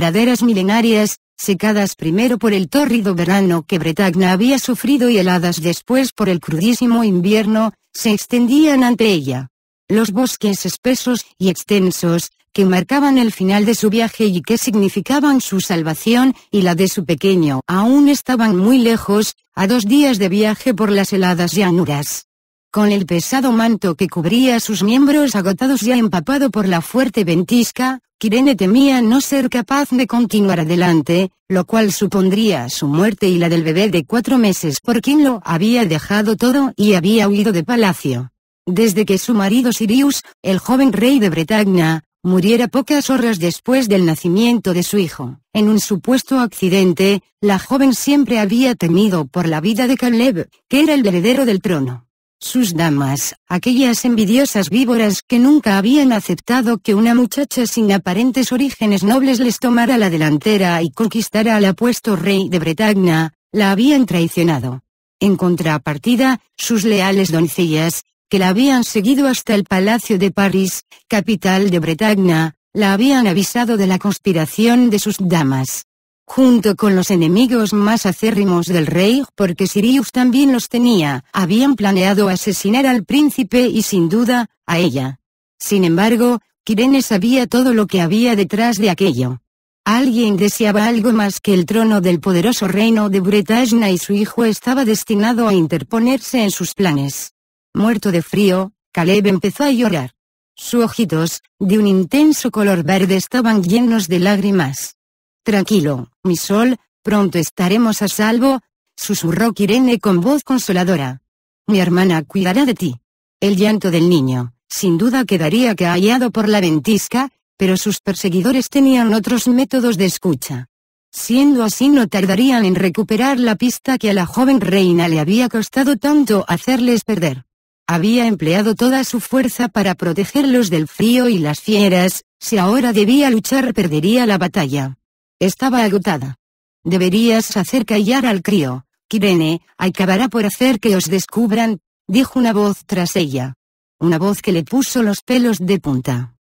praderas milenarias, secadas primero por el tórrido verano que Bretagna había sufrido y heladas después por el crudísimo invierno, se extendían ante ella. Los bosques espesos y extensos, que marcaban el final de su viaje y que significaban su salvación y la de su pequeño, aún estaban muy lejos, a dos días de viaje por las heladas llanuras con el pesado manto que cubría sus miembros agotados ya empapado por la fuerte ventisca, Kirene temía no ser capaz de continuar adelante, lo cual supondría su muerte y la del bebé de cuatro meses por quien lo había dejado todo y había huido de palacio. Desde que su marido Sirius, el joven rey de Bretagna, muriera pocas horas después del nacimiento de su hijo. En un supuesto accidente, la joven siempre había temido por la vida de Caleb, que era el heredero del trono. Sus damas, aquellas envidiosas víboras que nunca habían aceptado que una muchacha sin aparentes orígenes nobles les tomara la delantera y conquistara al apuesto rey de Bretagna, la habían traicionado. En contrapartida, sus leales doncellas, que la habían seguido hasta el Palacio de París, capital de Bretagna, la habían avisado de la conspiración de sus damas junto con los enemigos más acérrimos del rey, porque Sirius también los tenía, habían planeado asesinar al príncipe y sin duda, a ella. Sin embargo, Kirene sabía todo lo que había detrás de aquello. Alguien deseaba algo más que el trono del poderoso reino de Bretagna y su hijo estaba destinado a interponerse en sus planes. Muerto de frío, Caleb empezó a llorar. Sus ojitos, de un intenso color verde, estaban llenos de lágrimas. Tranquilo, mi sol, pronto estaremos a salvo, susurró Kirene con voz consoladora. Mi hermana cuidará de ti. El llanto del niño, sin duda quedaría callado por la ventisca, pero sus perseguidores tenían otros métodos de escucha. Siendo así no tardarían en recuperar la pista que a la joven reina le había costado tanto hacerles perder. Había empleado toda su fuerza para protegerlos del frío y las fieras, si ahora debía luchar perdería la batalla. Estaba agotada. Deberías hacer callar al crío, Kirene, acabará por hacer que os descubran, dijo una voz tras ella. Una voz que le puso los pelos de punta.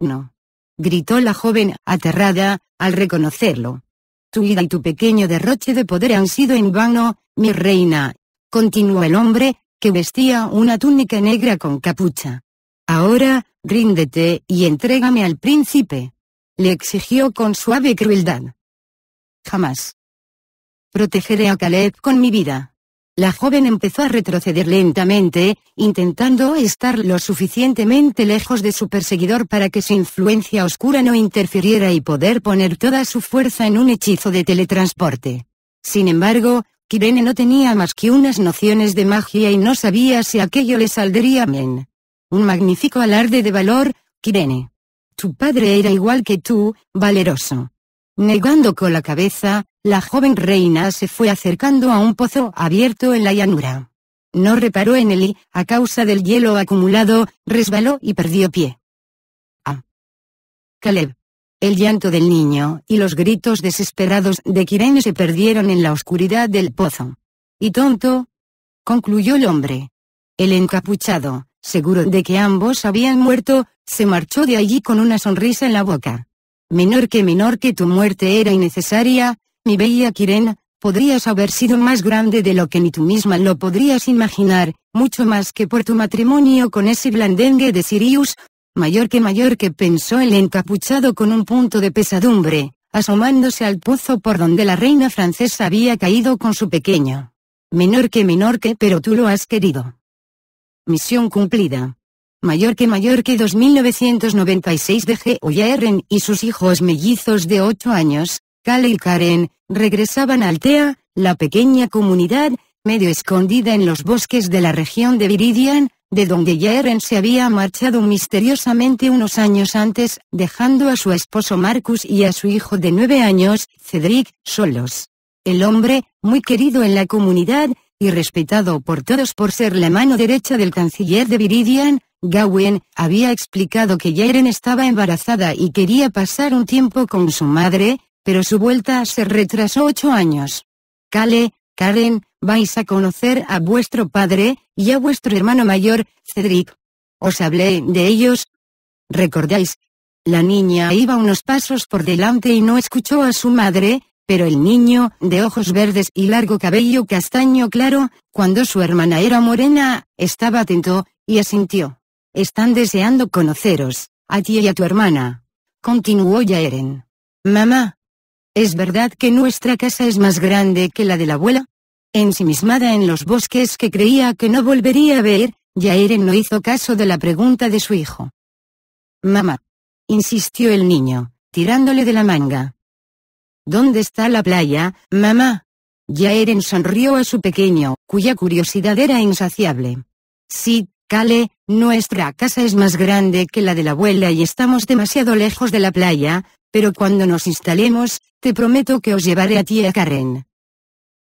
No. Gritó la joven, aterrada, al reconocerlo. Tu vida y tu pequeño derroche de poder han sido en vano, mi reina, continuó el hombre, que vestía una túnica negra con capucha. Ahora, ríndete y entrégame al príncipe le exigió con suave crueldad. Jamás. Protegeré a Caleb con mi vida. La joven empezó a retroceder lentamente, intentando estar lo suficientemente lejos de su perseguidor para que su influencia oscura no interfiriera y poder poner toda su fuerza en un hechizo de teletransporte. Sin embargo, Kirene no tenía más que unas nociones de magia y no sabía si aquello le saldría bien. Un magnífico alarde de valor, Kirene su padre era igual que tú, valeroso. Negando con la cabeza, la joven reina se fue acercando a un pozo abierto en la llanura. No reparó en él y, a causa del hielo acumulado, resbaló y perdió pie. Ah. Caleb. El llanto del niño y los gritos desesperados de Kirene se perdieron en la oscuridad del pozo. Y tonto, concluyó el hombre. El encapuchado, seguro de que ambos habían muerto, se marchó de allí con una sonrisa en la boca. Menor que menor que tu muerte era innecesaria, mi bella Quirén, podrías haber sido más grande de lo que ni tú misma lo podrías imaginar, mucho más que por tu matrimonio con ese blandengue de Sirius, mayor que mayor que pensó el encapuchado con un punto de pesadumbre, asomándose al pozo por donde la reina francesa había caído con su pequeño. Menor que menor que pero tú lo has querido. Misión cumplida. Mayor que mayor que 2996 DG Oyaeren y sus hijos mellizos de 8 años, Kale y Karen, regresaban a Altea, la pequeña comunidad, medio escondida en los bosques de la región de Viridian, de donde Yaeren se había marchado misteriosamente unos años antes, dejando a su esposo Marcus y a su hijo de 9 años, Cedric, solos. El hombre, muy querido en la comunidad, y respetado por todos por ser la mano derecha del canciller de Viridian, Gawen había explicado que Jaren estaba embarazada y quería pasar un tiempo con su madre, pero su vuelta se retrasó ocho años. Kale, Karen, vais a conocer a vuestro padre, y a vuestro hermano mayor, Cedric. Os hablé de ellos. ¿Recordáis? La niña iba unos pasos por delante y no escuchó a su madre, pero el niño, de ojos verdes y largo cabello castaño claro, cuando su hermana era morena, estaba atento, y asintió. Están deseando conoceros, a ti y a tu hermana. Continuó Yaeren. Mamá. ¿Es verdad que nuestra casa es más grande que la de la abuela? Ensimismada en los bosques que creía que no volvería a ver, Yaeren no hizo caso de la pregunta de su hijo. Mamá. Insistió el niño, tirándole de la manga. ¿Dónde está la playa, mamá? Ya Eren sonrió a su pequeño, cuya curiosidad era insaciable. Sí, Kale, nuestra casa es más grande que la de la abuela y estamos demasiado lejos de la playa, pero cuando nos instalemos, te prometo que os llevaré a ti a Karen.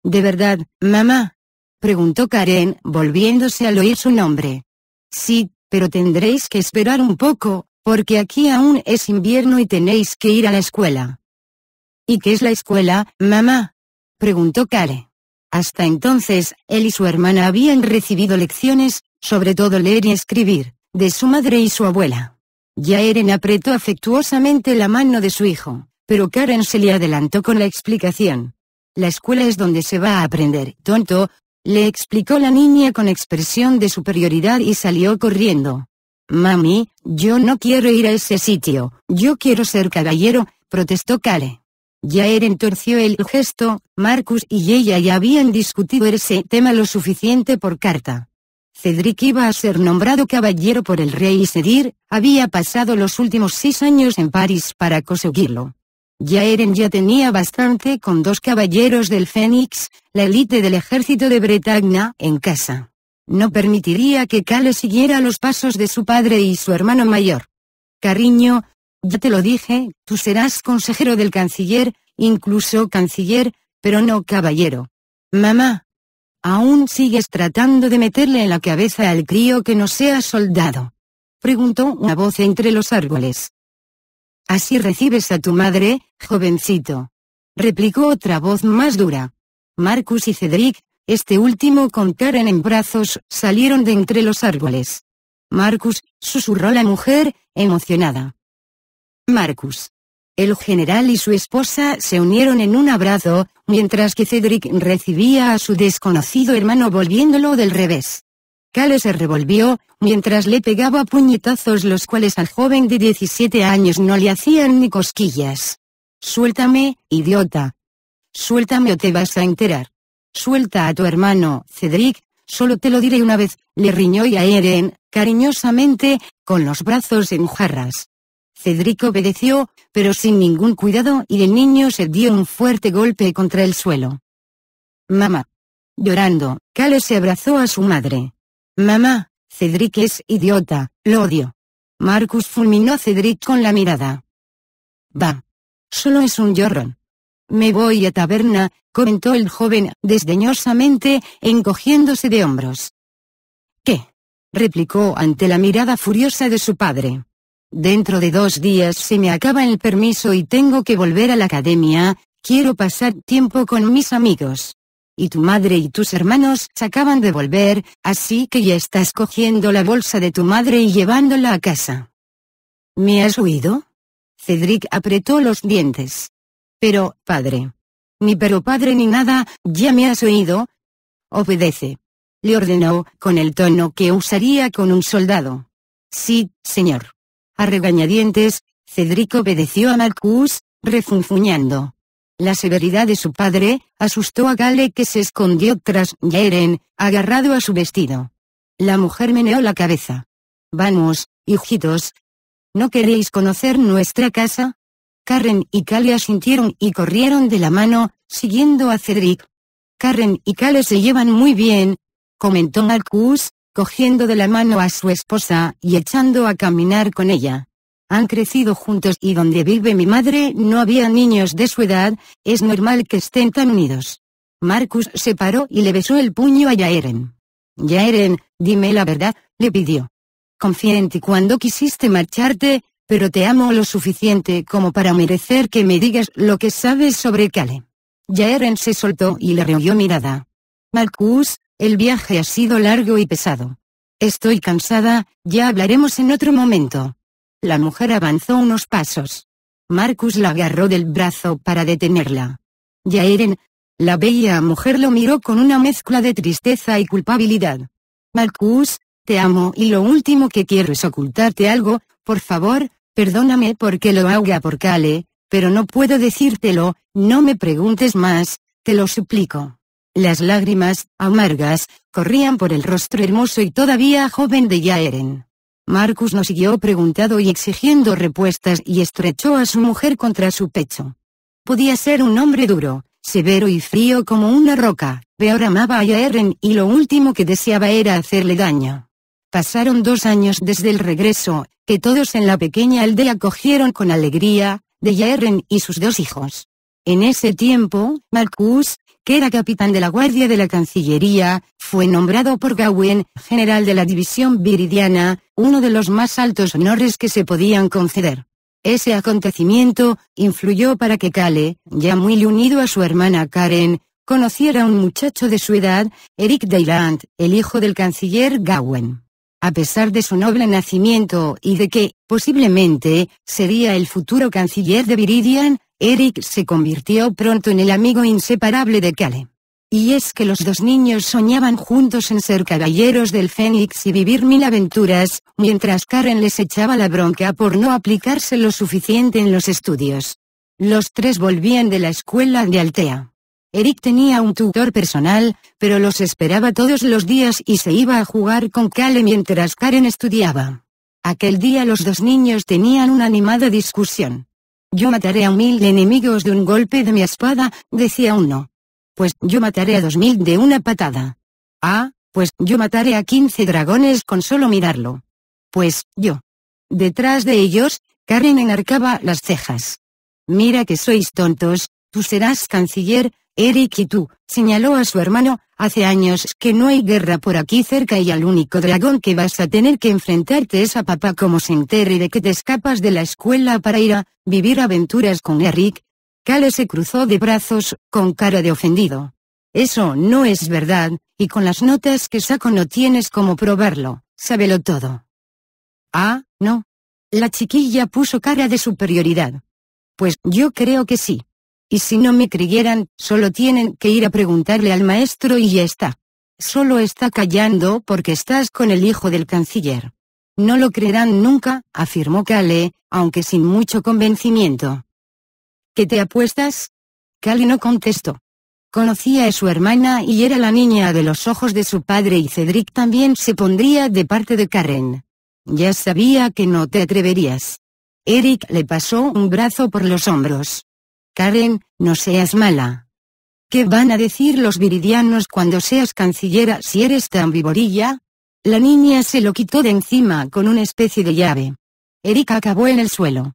¿De verdad, mamá? preguntó Karen, volviéndose al oír su nombre. Sí, pero tendréis que esperar un poco, porque aquí aún es invierno y tenéis que ir a la escuela. ¿Y qué es la escuela, mamá? preguntó Kale. Hasta entonces, él y su hermana habían recibido lecciones, sobre todo leer y escribir, de su madre y su abuela. Ya Eren apretó afectuosamente la mano de su hijo, pero Karen se le adelantó con la explicación. La escuela es donde se va a aprender, tonto, le explicó la niña con expresión de superioridad y salió corriendo. Mami, yo no quiero ir a ese sitio, yo quiero ser caballero, protestó Kale. Eren torció el gesto, Marcus y ella ya habían discutido ese tema lo suficiente por carta. Cedric iba a ser nombrado caballero por el rey y Sedir, había pasado los últimos seis años en París para conseguirlo. Eren ya tenía bastante con dos caballeros del Fénix, la élite del ejército de Bretagna en casa. No permitiría que Kale siguiera los pasos de su padre y su hermano mayor. Cariño, ya te lo dije, tú serás consejero del canciller, incluso canciller, pero no caballero. Mamá. ¿Aún sigues tratando de meterle en la cabeza al crío que no sea soldado? Preguntó una voz entre los árboles. Así recibes a tu madre, jovencito. Replicó otra voz más dura. Marcus y Cedric, este último con Karen en brazos, salieron de entre los árboles. Marcus, susurró la mujer, emocionada. Marcus. El general y su esposa se unieron en un abrazo, mientras que Cedric recibía a su desconocido hermano volviéndolo del revés. Cale se revolvió, mientras le pegaba puñetazos los cuales al joven de 17 años no le hacían ni cosquillas. Suéltame, idiota. Suéltame o te vas a enterar. Suelta a tu hermano, Cedric, solo te lo diré una vez, le riñó y a Eren, cariñosamente, con los brazos en jarras. Cedric obedeció, pero sin ningún cuidado y el niño se dio un fuerte golpe contra el suelo. Mamá. Llorando, Calo se abrazó a su madre. Mamá, Cedric es idiota, lo odio. Marcus fulminó a Cedric con la mirada. Va. Solo es un llorón. Me voy a taberna, comentó el joven desdeñosamente, encogiéndose de hombros. ¿Qué? replicó ante la mirada furiosa de su padre. Dentro de dos días se me acaba el permiso y tengo que volver a la academia, quiero pasar tiempo con mis amigos. Y tu madre y tus hermanos se acaban de volver, así que ya estás cogiendo la bolsa de tu madre y llevándola a casa. ¿Me has oído? Cedric apretó los dientes. Pero, padre. Ni pero padre ni nada, ya me has oído. Obedece. Le ordenó, con el tono que usaría con un soldado. Sí, señor. A regañadientes, Cedric obedeció a Marcus, refunfuñando. La severidad de su padre, asustó a Gale que se escondió tras Yeren, agarrado a su vestido. La mujer meneó la cabeza. Vamos, hijitos. ¿No queréis conocer nuestra casa? Karen y Cale asintieron y corrieron de la mano, siguiendo a Cedric. Karen y Cale se llevan muy bien, comentó Marcus, cogiendo de la mano a su esposa y echando a caminar con ella. Han crecido juntos y donde vive mi madre no había niños de su edad, es normal que estén tan unidos. Marcus se paró y le besó el puño a Jaeren. Jaeren, dime la verdad, le pidió. Confié en ti cuando quisiste marcharte, pero te amo lo suficiente como para merecer que me digas lo que sabes sobre Kale. Jaeren se soltó y le rehuyó mirada. Marcus, el viaje ha sido largo y pesado. Estoy cansada, ya hablaremos en otro momento. La mujer avanzó unos pasos. Marcus la agarró del brazo para detenerla. Eren, la bella mujer lo miró con una mezcla de tristeza y culpabilidad. Marcus, te amo y lo último que quiero es ocultarte algo, por favor, perdóname porque lo haga por Kale, pero no puedo decírtelo, no me preguntes más, te lo suplico. Las lágrimas, amargas, corrían por el rostro hermoso y todavía joven de Yaeren. Marcus no siguió preguntado y exigiendo respuestas y estrechó a su mujer contra su pecho. Podía ser un hombre duro, severo y frío como una roca, peor amaba a Yaeren y lo último que deseaba era hacerle daño. Pasaron dos años desde el regreso, que todos en la pequeña aldea cogieron con alegría, de Yaeren y sus dos hijos. En ese tiempo, Marcus, que era capitán de la Guardia de la Cancillería, fue nombrado por Gawen, general de la División Viridiana, uno de los más altos honores que se podían conceder. Ese acontecimiento influyó para que Kale, ya muy unido a su hermana Karen, conociera a un muchacho de su edad, Eric Dayland, el hijo del canciller Gawen. a pesar de su noble nacimiento y de que, posiblemente, sería el futuro canciller de Viridian, Eric se convirtió pronto en el amigo inseparable de Kale. Y es que los dos niños soñaban juntos en ser caballeros del Fénix y vivir mil aventuras, mientras Karen les echaba la bronca por no aplicarse lo suficiente en los estudios. Los tres volvían de la escuela de Altea. Eric tenía un tutor personal, pero los esperaba todos los días y se iba a jugar con Kale mientras Karen estudiaba. Aquel día los dos niños tenían una animada discusión. Yo mataré a mil enemigos de un golpe de mi espada, decía uno. Pues yo mataré a dos mil de una patada. Ah, pues yo mataré a quince dragones con solo mirarlo. Pues, yo. Detrás de ellos, Karen enarcaba las cejas. Mira que sois tontos, tú serás canciller, Eric y tú, señaló a su hermano, Hace años que no hay guerra por aquí cerca y al único dragón que vas a tener que enfrentarte es a papá como se enterre de que te escapas de la escuela para ir a vivir aventuras con Eric. Kale se cruzó de brazos, con cara de ofendido. Eso no es verdad, y con las notas que saco no tienes como probarlo, sábelo todo. Ah, no. La chiquilla puso cara de superioridad. Pues yo creo que sí. Y si no me creyeran, solo tienen que ir a preguntarle al maestro y ya está. Solo está callando porque estás con el hijo del canciller. No lo creerán nunca, afirmó Kale, aunque sin mucho convencimiento. ¿Qué te apuestas? Kale no contestó. Conocía a su hermana y era la niña de los ojos de su padre y Cedric también se pondría de parte de Karen. Ya sabía que no te atreverías. Eric le pasó un brazo por los hombros. Karen, no seas mala. ¿Qué van a decir los viridianos cuando seas cancillera si eres tan viborilla? La niña se lo quitó de encima con una especie de llave. Erika acabó en el suelo.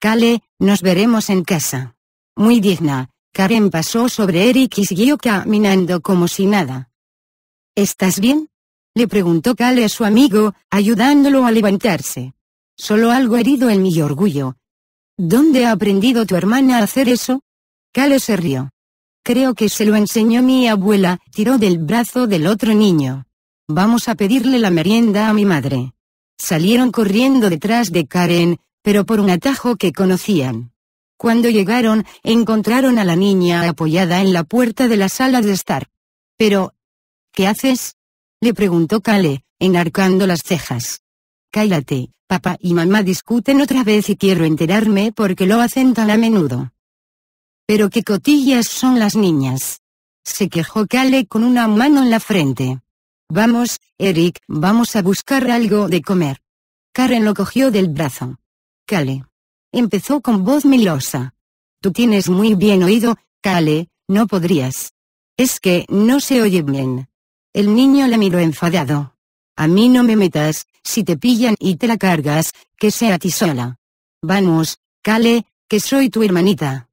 «Kale, nos veremos en casa. Muy digna, Karen pasó sobre Eric y siguió caminando como si nada. ¿Estás bien? Le preguntó Kale a su amigo, ayudándolo a levantarse. Solo algo herido en mi orgullo, ¿Dónde ha aprendido tu hermana a hacer eso? Kale se rió. Creo que se lo enseñó mi abuela, tiró del brazo del otro niño. Vamos a pedirle la merienda a mi madre. Salieron corriendo detrás de Karen, pero por un atajo que conocían. Cuando llegaron, encontraron a la niña apoyada en la puerta de la sala de estar. Pero... ¿Qué haces? le preguntó Kale, enarcando las cejas. Cállate, papá y mamá discuten otra vez y quiero enterarme porque lo hacen tan a menudo. Pero qué cotillas son las niñas. Se quejó Kale con una mano en la frente. Vamos, Eric, vamos a buscar algo de comer. Karen lo cogió del brazo. Kale. Empezó con voz melosa. Tú tienes muy bien oído, Kale, no podrías. Es que no se oye bien. El niño la miró enfadado. A mí no me metas, si te pillan y te la cargas, que sea a ti sola. Vamos, Kale, que soy tu hermanita.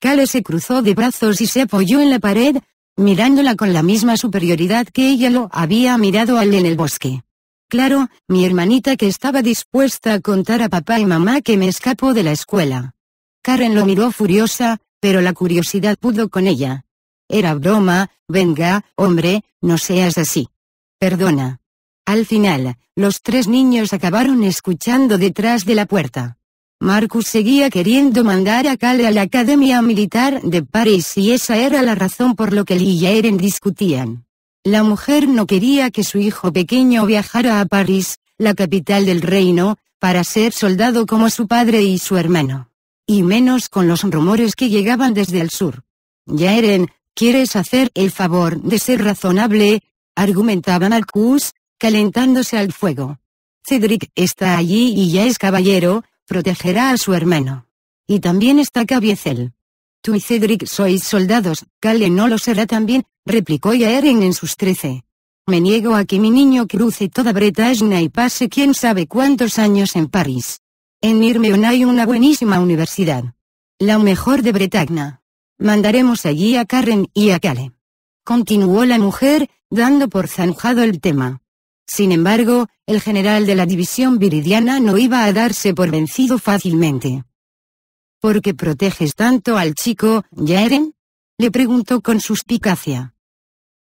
Kale se cruzó de brazos y se apoyó en la pared, mirándola con la misma superioridad que ella lo había mirado al en el bosque. Claro, mi hermanita que estaba dispuesta a contar a papá y mamá que me escapó de la escuela. Karen lo miró furiosa, pero la curiosidad pudo con ella. Era broma, venga, hombre, no seas así. Perdona. Al final, los tres niños acabaron escuchando detrás de la puerta. Marcus seguía queriendo mandar a Cale a la Academia Militar de París y esa era la razón por lo que Lee y Eren discutían. La mujer no quería que su hijo pequeño viajara a París, la capital del reino, para ser soldado como su padre y su hermano. Y menos con los rumores que llegaban desde el sur. Ya ¿quieres hacer el favor de ser razonable? argumentaba Marcus, calentándose al fuego. Cedric está allí y ya es caballero, protegerá a su hermano. Y también está Cabiezel. Tú y Cedric sois soldados, Kale no lo será también, replicó Yaren en sus trece. Me niego a que mi niño cruce toda Bretaña y pase quién sabe cuántos años en París. En Irmeon hay una buenísima universidad. La mejor de Bretagna. Mandaremos allí a Karen y a Cale. Continuó la mujer, dando por zanjado el tema. Sin embargo, el general de la división viridiana no iba a darse por vencido fácilmente. ¿Por qué proteges tanto al chico, Yaren? le preguntó con suspicacia.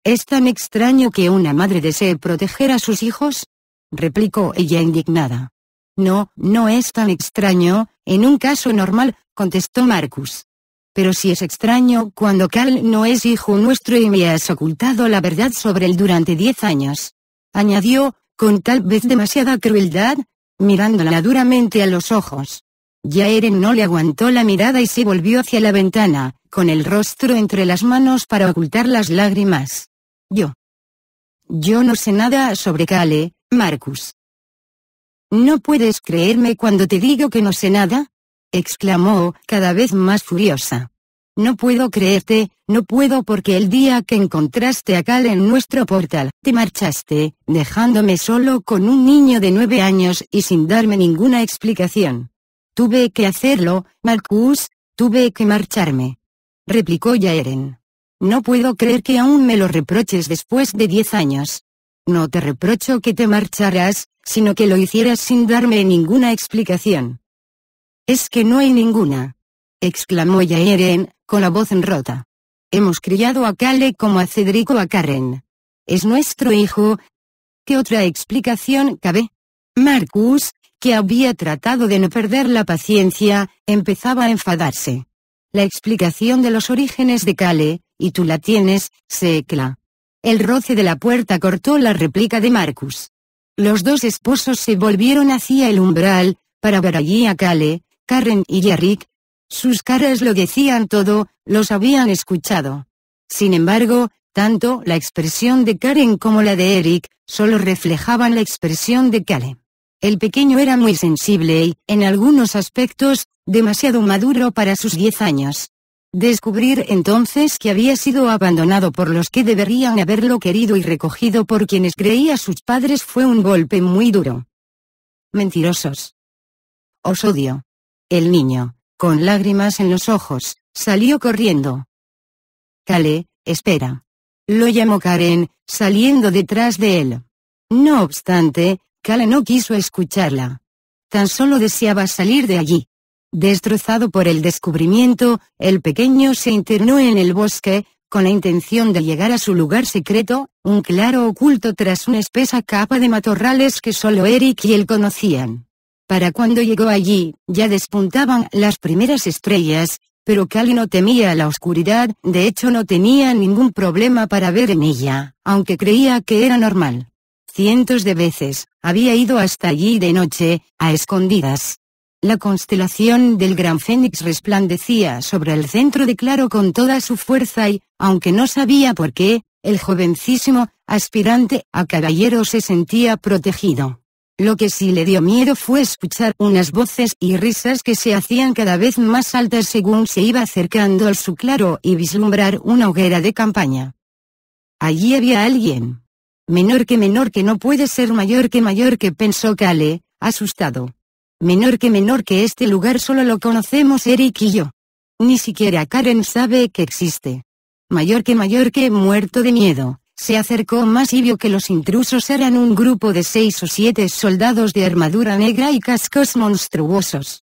¿Es tan extraño que una madre desee proteger a sus hijos? replicó ella indignada. No, no es tan extraño, en un caso normal, contestó Marcus. Pero si es extraño cuando Cal no es hijo nuestro y me has ocultado la verdad sobre él durante diez años añadió, con tal vez demasiada crueldad, mirándola duramente a los ojos. Ya Eren no le aguantó la mirada y se volvió hacia la ventana, con el rostro entre las manos para ocultar las lágrimas. Yo. Yo no sé nada sobre Kale, Marcus. ¿No puedes creerme cuando te digo que no sé nada? exclamó, cada vez más furiosa. No puedo creerte, no puedo porque el día que encontraste a Cal en nuestro portal, te marchaste, dejándome solo con un niño de nueve años y sin darme ninguna explicación. Tuve que hacerlo, Marcus, tuve que marcharme. Replicó Yaeren. No puedo creer que aún me lo reproches después de diez años. No te reprocho que te marcharas, sino que lo hicieras sin darme ninguna explicación. Es que no hay ninguna exclamó Eren con la voz rota. Hemos criado a Kale como a Cedrico a Karen. Es nuestro hijo. ¿Qué otra explicación cabe? Marcus, que había tratado de no perder la paciencia, empezaba a enfadarse. La explicación de los orígenes de Kale, y tú la tienes, se ecla. El roce de la puerta cortó la réplica de Marcus. Los dos esposos se volvieron hacia el umbral, para ver allí a Cale, Karen y Yarrick, sus caras lo decían todo, los habían escuchado. Sin embargo, tanto la expresión de Karen como la de Eric solo reflejaban la expresión de Kale. El pequeño era muy sensible y, en algunos aspectos, demasiado maduro para sus diez años. Descubrir entonces que había sido abandonado por los que deberían haberlo querido y recogido por quienes creía sus padres fue un golpe muy duro. Mentirosos. Os odio. El niño. Con lágrimas en los ojos, salió corriendo. «Kale, espera. Lo llamó Karen, saliendo detrás de él. No obstante, Kale no quiso escucharla. Tan solo deseaba salir de allí. Destrozado por el descubrimiento, el pequeño se internó en el bosque, con la intención de llegar a su lugar secreto, un claro oculto tras una espesa capa de matorrales que solo Eric y él conocían. Para cuando llegó allí, ya despuntaban las primeras estrellas, pero Cali no temía la oscuridad, de hecho no tenía ningún problema para ver en ella, aunque creía que era normal. Cientos de veces, había ido hasta allí de noche, a escondidas. La constelación del Gran Fénix resplandecía sobre el centro de Claro con toda su fuerza y, aunque no sabía por qué, el jovencísimo, aspirante a caballero se sentía protegido. Lo que sí le dio miedo fue escuchar unas voces y risas que se hacían cada vez más altas según se iba acercando al su claro y vislumbrar una hoguera de campaña. Allí había alguien. Menor que menor que no puede ser mayor que mayor que pensó Kale, asustado. Menor que menor que este lugar solo lo conocemos Eric y yo. Ni siquiera Karen sabe que existe. Mayor que mayor que muerto de miedo, se acercó más y vio que los intrusos eran un grupo de seis o siete soldados de armadura negra y cascos monstruosos.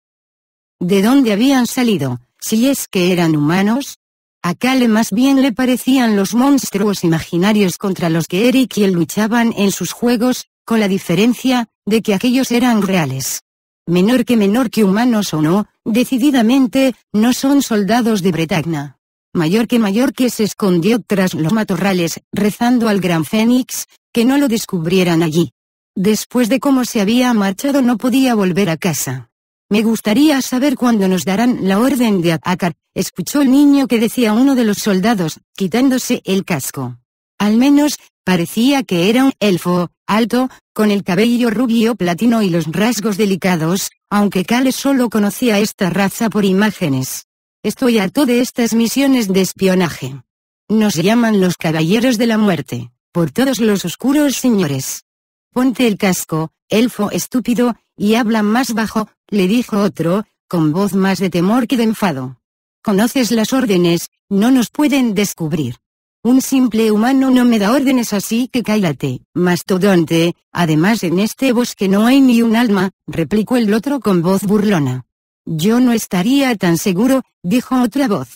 ¿De dónde habían salido, si es que eran humanos? A Kale más bien le parecían los monstruos imaginarios contra los que Eric y él luchaban en sus juegos, con la diferencia, de que aquellos eran reales. Menor que menor que humanos o no, decididamente, no son soldados de Bretagna mayor que mayor que se escondió tras los matorrales, rezando al gran Fénix, que no lo descubrieran allí. Después de cómo se había marchado no podía volver a casa. Me gustaría saber cuándo nos darán la orden de atacar, escuchó el niño que decía uno de los soldados, quitándose el casco. Al menos, parecía que era un elfo, alto, con el cabello rubio platino y los rasgos delicados, aunque Kale solo conocía esta raza por imágenes. Estoy harto de estas misiones de espionaje. Nos llaman los caballeros de la muerte, por todos los oscuros señores. Ponte el casco, elfo estúpido, y habla más bajo, le dijo otro, con voz más de temor que de enfado. Conoces las órdenes, no nos pueden descubrir. Un simple humano no me da órdenes así que cállate, mastodonte, además en este bosque no hay ni un alma, replicó el otro con voz burlona. Yo no estaría tan seguro, dijo otra voz.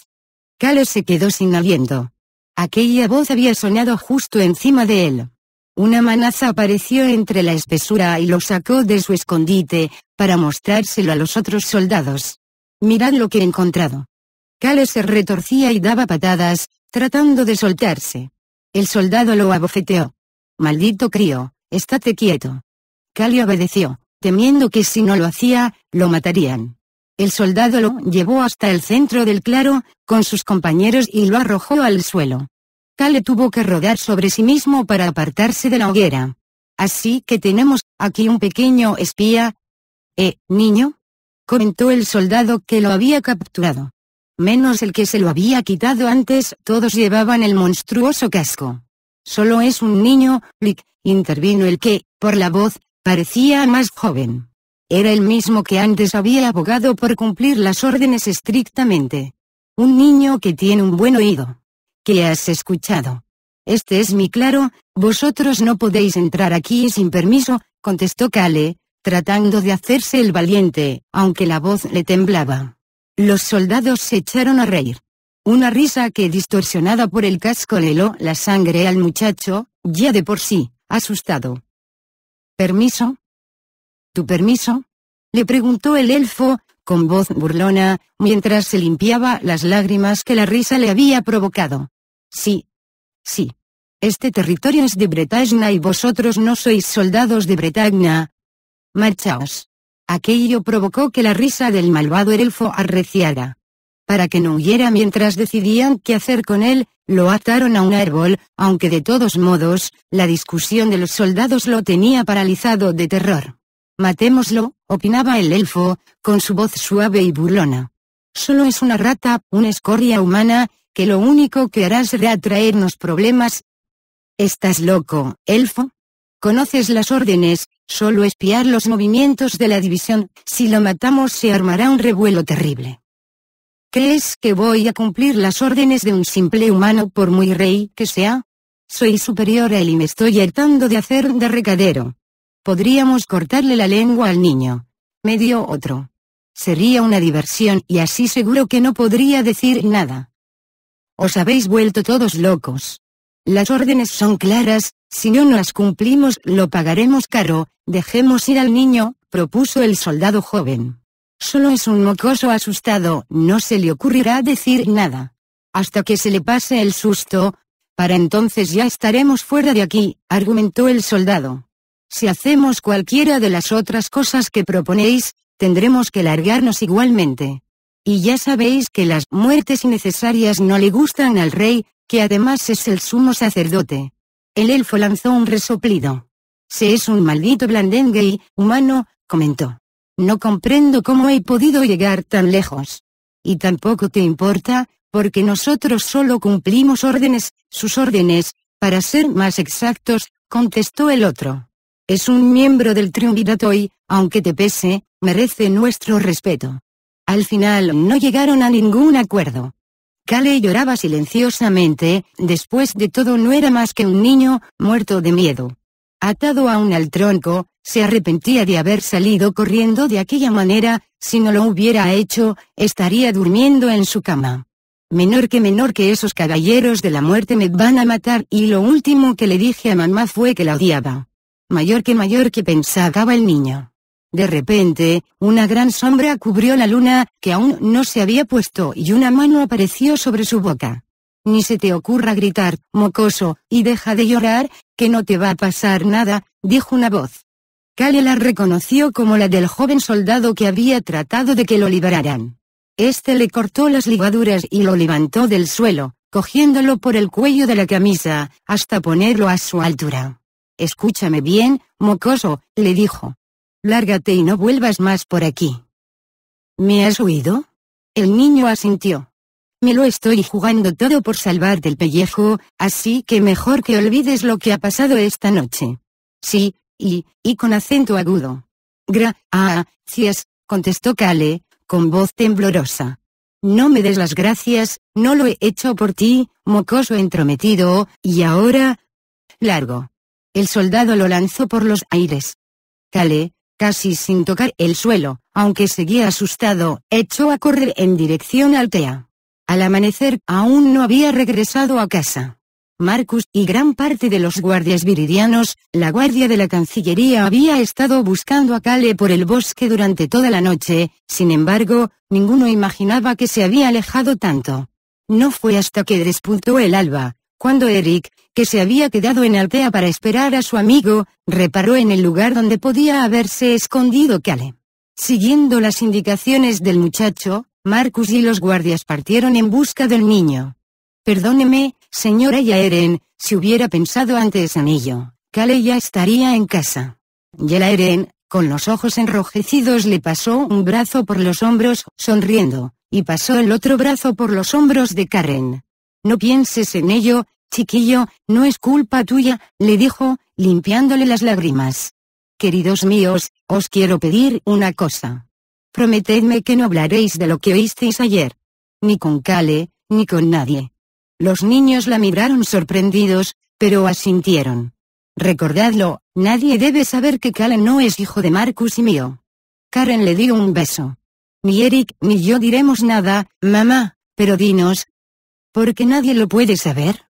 Kale se quedó sin aliento. Aquella voz había sonado justo encima de él. Una manaza apareció entre la espesura y lo sacó de su escondite, para mostrárselo a los otros soldados. Mirad lo que he encontrado. Kale se retorcía y daba patadas, tratando de soltarse. El soldado lo abofeteó. Maldito crío, estate quieto. Kale obedeció, temiendo que si no lo hacía, lo matarían. El soldado lo llevó hasta el centro del claro, con sus compañeros y lo arrojó al suelo. Kale tuvo que rodar sobre sí mismo para apartarse de la hoguera. Así que tenemos aquí un pequeño espía. ¿Eh, niño? comentó el soldado que lo había capturado. Menos el que se lo había quitado antes, todos llevaban el monstruoso casco. Solo es un niño, Lick, intervino el que, por la voz, parecía más joven. Era el mismo que antes había abogado por cumplir las órdenes estrictamente. Un niño que tiene un buen oído. ¿Qué has escuchado? Este es mi claro, vosotros no podéis entrar aquí sin permiso, contestó Kale, tratando de hacerse el valiente, aunque la voz le temblaba. Los soldados se echaron a reír. Una risa que distorsionada por el casco le heló la sangre al muchacho, ya de por sí, asustado. ¿Permiso? ¿Tu permiso? le preguntó el elfo, con voz burlona, mientras se limpiaba las lágrimas que la risa le había provocado. Sí. Sí. Este territorio es de Bretagna y vosotros no sois soldados de Bretagna. Marchaos. Aquello provocó que la risa del malvado elfo arreciara. Para que no huyera mientras decidían qué hacer con él, lo ataron a un árbol, aunque de todos modos, la discusión de los soldados lo tenía paralizado de terror. Matémoslo, opinaba el elfo, con su voz suave y burlona. Solo es una rata, una escoria humana, que lo único que hará será traernos problemas. ¿Estás loco, elfo? Conoces las órdenes, solo espiar los movimientos de la división, si lo matamos se armará un revuelo terrible. ¿Crees que voy a cumplir las órdenes de un simple humano por muy rey que sea? Soy superior a él y me estoy hartando de hacer de recadero. Podríamos cortarle la lengua al niño. Medio otro. Sería una diversión y así seguro que no podría decir nada. Os habéis vuelto todos locos. Las órdenes son claras, si no las cumplimos lo pagaremos caro, dejemos ir al niño, propuso el soldado joven. Solo es un mocoso asustado, no se le ocurrirá decir nada. Hasta que se le pase el susto, para entonces ya estaremos fuera de aquí, argumentó el soldado. Si hacemos cualquiera de las otras cosas que proponéis, tendremos que largarnos igualmente. Y ya sabéis que las muertes innecesarias no le gustan al rey, que además es el sumo sacerdote. El elfo lanzó un resoplido. Se es un maldito blandengue y, humano, comentó. No comprendo cómo he podido llegar tan lejos. Y tampoco te importa, porque nosotros solo cumplimos órdenes, sus órdenes, para ser más exactos, contestó el otro. Es un miembro del triunvirato y, aunque te pese, merece nuestro respeto. Al final no llegaron a ningún acuerdo. Kale lloraba silenciosamente, después de todo no era más que un niño, muerto de miedo. Atado aún al tronco, se arrepentía de haber salido corriendo de aquella manera, si no lo hubiera hecho, estaría durmiendo en su cama. Menor que menor que esos caballeros de la muerte me van a matar y lo último que le dije a mamá fue que la odiaba mayor que mayor que pensaba el niño. De repente, una gran sombra cubrió la luna, que aún no se había puesto, y una mano apareció sobre su boca. Ni se te ocurra gritar, mocoso, y deja de llorar, que no te va a pasar nada, dijo una voz. Kale la reconoció como la del joven soldado que había tratado de que lo liberaran. Este le cortó las ligaduras y lo levantó del suelo, cogiéndolo por el cuello de la camisa, hasta ponerlo a su altura. Escúchame bien, mocoso, le dijo. Lárgate y no vuelvas más por aquí. ¿Me has oído? El niño asintió. Me lo estoy jugando todo por salvar del pellejo, así que mejor que olvides lo que ha pasado esta noche. Sí, y, y con acento agudo. ah, Gracias, ah, contestó Kale, con voz temblorosa. No me des las gracias, no lo he hecho por ti, mocoso entrometido, y ahora... Largo. El soldado lo lanzó por los aires. Kale, casi sin tocar el suelo, aunque seguía asustado, echó a correr en dirección al TEA. Al amanecer aún no había regresado a casa. Marcus y gran parte de los guardias viridianos, la guardia de la Cancillería había estado buscando a Kale por el bosque durante toda la noche, sin embargo, ninguno imaginaba que se había alejado tanto. No fue hasta que despuntó el alba, cuando Eric, que se había quedado en Altea para esperar a su amigo, reparó en el lugar donde podía haberse escondido Cale. Siguiendo las indicaciones del muchacho, Marcus y los guardias partieron en busca del niño. Perdóneme, señora Yaeren, si hubiera pensado antes en ello, Cale ya estaría en casa. Yaeren, con los ojos enrojecidos le pasó un brazo por los hombros, sonriendo, y pasó el otro brazo por los hombros de Karen. No pienses en ello, Chiquillo, no es culpa tuya, le dijo, limpiándole las lágrimas. Queridos míos, os quiero pedir una cosa. Prometedme que no hablaréis de lo que oísteis ayer. Ni con Kale, ni con nadie. Los niños la miraron sorprendidos, pero asintieron. Recordadlo, nadie debe saber que Kale no es hijo de Marcus y mío. Karen le dio un beso. Ni Eric ni yo diremos nada, mamá, pero dinos. Porque nadie lo puede saber.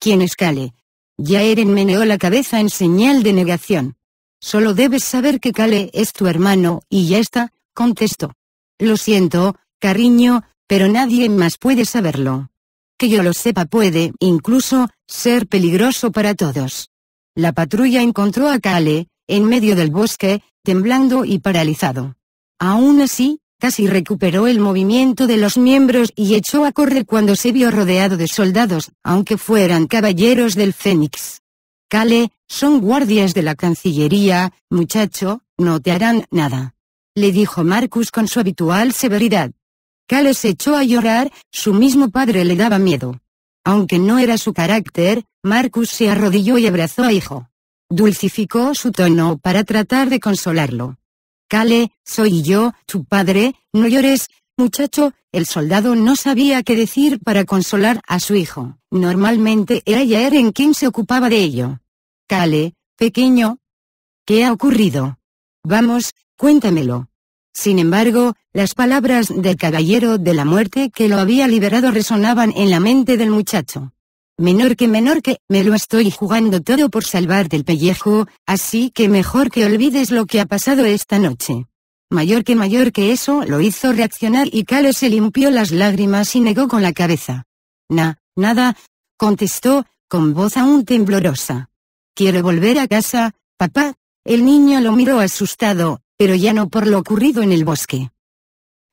¿Quién es Kale? Eren meneó la cabeza en señal de negación. Solo debes saber que Kale es tu hermano, y ya está, contestó. Lo siento, cariño, pero nadie más puede saberlo. Que yo lo sepa puede, incluso, ser peligroso para todos. La patrulla encontró a Kale, en medio del bosque, temblando y paralizado. Aún así, casi recuperó el movimiento de los miembros y echó a correr cuando se vio rodeado de soldados, aunque fueran caballeros del Fénix. Cale, son guardias de la Cancillería, muchacho, no te harán nada. Le dijo Marcus con su habitual severidad. Cale se echó a llorar, su mismo padre le daba miedo. Aunque no era su carácter, Marcus se arrodilló y abrazó a hijo. Dulcificó su tono para tratar de consolarlo. Cale, soy yo, tu padre, no llores, muchacho, el soldado no sabía qué decir para consolar a su hijo. Normalmente era Eren quien se ocupaba de ello. Cale, pequeño. ¿Qué ha ocurrido? Vamos, cuéntamelo. Sin embargo, las palabras del caballero de la muerte que lo había liberado resonaban en la mente del muchacho. Menor que menor que, me lo estoy jugando todo por salvar del pellejo, así que mejor que olvides lo que ha pasado esta noche. Mayor que mayor que eso lo hizo reaccionar y Carlos se limpió las lágrimas y negó con la cabeza. Na, nada, contestó, con voz aún temblorosa. Quiero volver a casa, papá. El niño lo miró asustado, pero ya no por lo ocurrido en el bosque.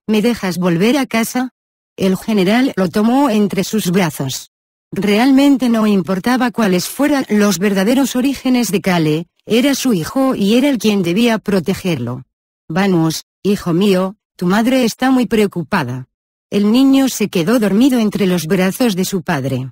¿Me dejas volver a casa? El general lo tomó entre sus brazos. Realmente no importaba cuáles fueran los verdaderos orígenes de Kale, era su hijo y era el quien debía protegerlo. Vamos, hijo mío, tu madre está muy preocupada. El niño se quedó dormido entre los brazos de su padre.